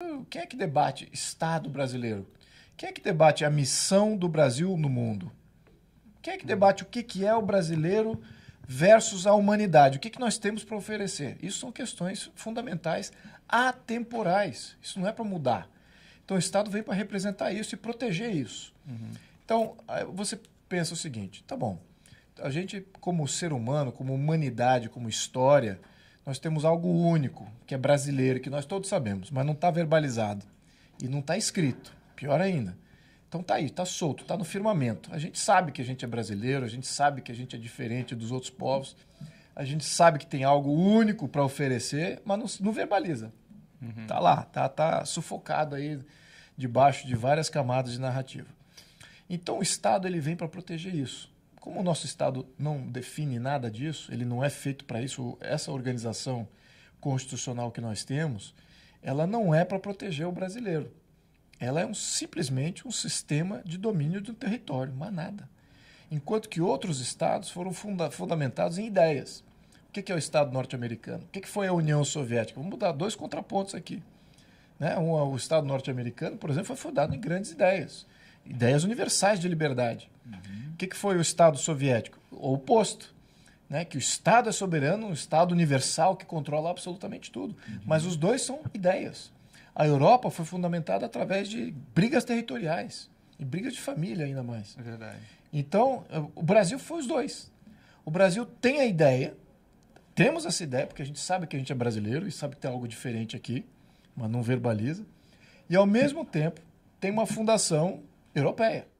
Hum, quem é que debate Estado brasileiro? Quem é que debate a missão do Brasil no mundo? Quem é que debate o que, é o brasileiro versus a humanidade? O que, que nós temos para oferecer? Isso são questões fundamentais atemporais. Isso não é para mudar. Então o Estado vem para representar isso e proteger isso. Uhum. Então você pensa o seguinte: tá bom, a gente, como ser humano, como humanidade, como história, nós temos algo único, que é brasileiro, que nós todos sabemos, mas não está verbalizado e não está escrito. Pior ainda. Então tá aí, está solto, está no firmamento. A gente sabe que a gente é brasileiro, a gente sabe que a gente é diferente dos outros povos, a gente sabe que tem algo único para oferecer, mas não, não verbaliza. Uhum. Tá lá, tá, tá sufocado aí debaixo de várias camadas de narrativa. Então o Estado ele vem para proteger isso. Como o nosso Estado não define nada disso, ele não é feito para isso, essa organização constitucional que nós temos, ela não é para proteger o brasileiro. Ela é um, simplesmente um sistema de domínio de um território, mais nada. Enquanto que outros estados foram funda fundamentados em ideias. O que é o Estado norte-americano? O que foi a União Soviética? Vamos dar dois contrapontos aqui. Né? o Estado norte-americano, por exemplo, foi fundado em grandes ideias ideias universais de liberdade. Uhum. O que, que foi o Estado soviético? O oposto. Né, que o Estado é soberano, um Estado universal que controla absolutamente tudo. Uhum. Mas os dois são ideias. A Europa foi fundamentada através de brigas territoriais e brigas de família ainda mais. É verdade. Então, eh, o Brasil foi os dois. O Brasil tem a ideia, temos essa ideia, porque a gente sabe que a gente é brasileiro e sabe que tem algo diferente aqui, mas não verbaliza. E, ao mesmo tempo, tem uma fundação europeia.